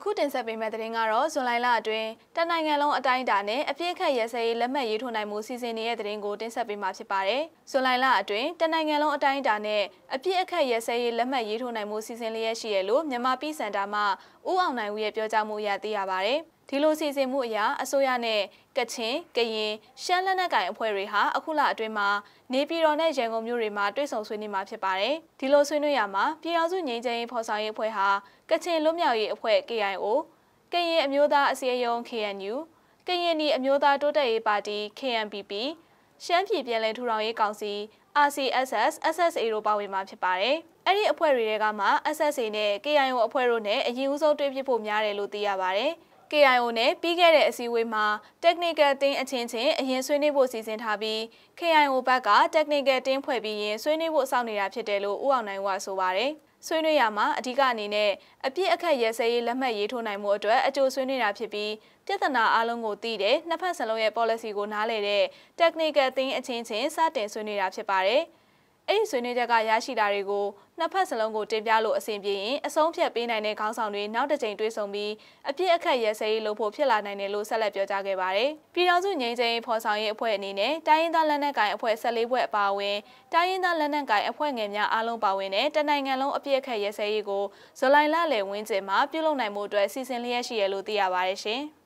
အခုတင်ဆက်ပေးမယ့်သတင်းကတော့ဇွန်လလအတွင်းတနိုင်ငံလုံးအတိုင်းအတာနဲ့အပြည့်ခတ်ရဲစဲရေးလက်မှတ်ရေးထိုးနိုင်မှုစီစဉ်နေတဲ့သတင်းကိုတင်ဆက်ပေးမှာဖြစ်ပါတယ်။ဇွန်လလအတွင်းတနိုင်ငံလုံးအတိုင်းအတာနဲ့အပြည့်အခတ်ရဲစဲရေးလက်မှတ်ရေးထိုးနိုင်မှုစီစဉ်လျက်ရှိရလို့မြန်မာပြည်စင်တာမှဦးအောင်နိုင်ဦးရဲ့ပြောကြားမှုအရသိရပါတယ်။ဒီလိုစီစဉ်မှုအရာအစိုးရနဲ့ကချင်၊ကရင်၊ရှမ်းလက်နက်ကိုင်အဖွဲ့တွေဟာအခုလအတွင်းမှာနေပြည်တော်နဲ့ရန်ကုန်မြို့တွေမှာတွေ့ဆုံဆွေးနွေးမှာဖြစ်ပါတယ်။ဒီလိုဆွေးနွေးရမှာပြည်ထောင်စုငြိမ်းချမ်းရေးဖော်ဆောင်ရေးအဖွဲ့ဟာကချင်လွတ်မြောက်ရေးအဖွဲ့ KIO ၊ကရင်အမျိုးသားအစည်းအရုံး KNU ၊ကရင်နီအမျိုးသားတိုးတက်ရေးပါတီ KNPP ၊ရှမ်းပြည်ပြည်လည်ထူထောင်ရေးကောင်စီ RCSS SSA တို့ပါဝင်မှာဖြစ်ပါတယ်။အဲ့ဒီအဖွဲ့တွေကမှ SSA နဲ့ KIO အဖွဲ့တို့နဲ့အရင်ဦးဆုံးတွေ့ဖြစ်ဖို့များတယ်လို့သိရပါတယ်။ KIO နဲ့ပြီးခဲ့တဲ့အစည်းအဝေးမှာ technical team အချင်းချင်းအရင်ဆွေးနွေးဖို့စီစဉ်ထားပြီး KIO ဘက်က technical team ဖွဲ့ပြီးရင်ဆွေးနွေးဖို့စောင့်နေတာဖြစ်တယ်လို့ဦးအောင်နိုင်ဝဆိုပါတယ်။ဆွေးနွေးရမှာအဓိကအနေနဲ့အပြစ်အခက်ရဲစဲရေးလက်မှတ်ရေးထိုးနိုင်မှုအတွက်အကြိုဆွေးနွေးတာဖြစ်ပြီးပြဿနာအလုံးကိုသိတဲ့နှစ်ဖက်စလုံးရဲ့ policy ကိုနားလည်တဲ့ technical team အချင်းချင်းစတင်ဆွေးနွေးတာဖြစ်ပါတယ်။အဲ့ဒီဆွေးနွေးချက်ကရရှိတာတွေကိုနှစ်ဖက်စလုံးကိုတင်ပြလို့အဆင်ပြေရင်အဆုံးဖြတ်ပေးနိုင်တဲ့ခေါင်းဆောင်တွေနောက်တစ်ကြိမ်တွေ့ဆုံပြီးအပြစ်အခက်ရဲစဲရေးလုပ်ဖို့ဖြစ်လာနိုင်တယ်လို့ဆက်လက်ပြောကြားခဲ့ပါတယ်။ပြည်ထောင်စုငြိမ်းချမ်းရေးဖော်ဆောင်ရေးအဖွဲ့အနေနဲ့တိုင်းရင်းသားလက်နက်ကိုင်အဖွဲ့14ဖွဲ့အပါအဝင်တိုင်းရင်းသားလက်နက်ကိုင်အဖွဲ့ငယ်များအားလုံးပါဝင်တဲ့တနိုင်ငံလုံးအပြစ်အခက်ရဲစဲရေးကိုဇူလိုင်လလယ်ဝန်းကျင်မှာပြုလုပ်နိုင်မှုအတွက်စီစဉ်လျက်ရှိရလို့သိရပါတယ်ရှင်။